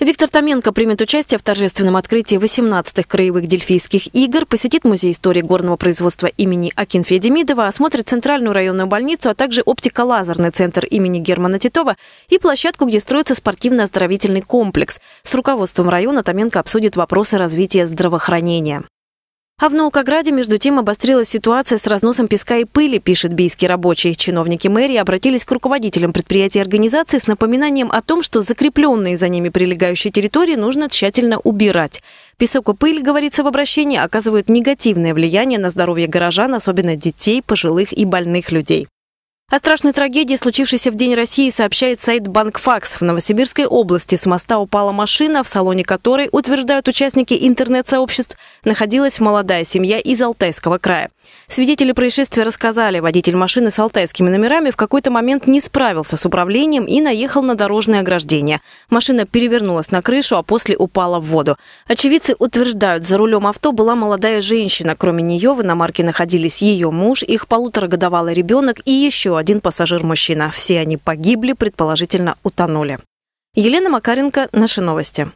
Виктор Томенко примет участие в торжественном открытии 18-х краевых дельфийских игр, посетит Музей истории горного производства имени Акинфе Демидова, осмотрит Центральную районную больницу, а также оптико-лазерный центр имени Германа Титова и площадку, где строится спортивно-оздоровительный комплекс. С руководством района Томенко обсудит вопросы развития здравоохранения. А в Наукограде, между тем, обострилась ситуация с разносом песка и пыли, пишет бийский рабочий. Чиновники мэрии обратились к руководителям предприятий и организации с напоминанием о том, что закрепленные за ними прилегающие территории нужно тщательно убирать. Песок и пыль, говорится в обращении, оказывают негативное влияние на здоровье горожан, особенно детей, пожилых и больных людей. О страшной трагедии, случившейся в День России, сообщает сайт «Банкфакс». В Новосибирской области с моста упала машина, в салоне которой, утверждают участники интернет-сообществ, находилась молодая семья из Алтайского края. Свидетели происшествия рассказали, водитель машины с алтайскими номерами в какой-то момент не справился с управлением и наехал на дорожное ограждение. Машина перевернулась на крышу, а после упала в воду. Очевидцы утверждают, за рулем авто была молодая женщина. Кроме нее в иномарке находились ее муж, их полуторагодовалый ребенок и еще один пассажир мужчина. Все они погибли, предположительно утонули. Елена Макаренко, наши новости.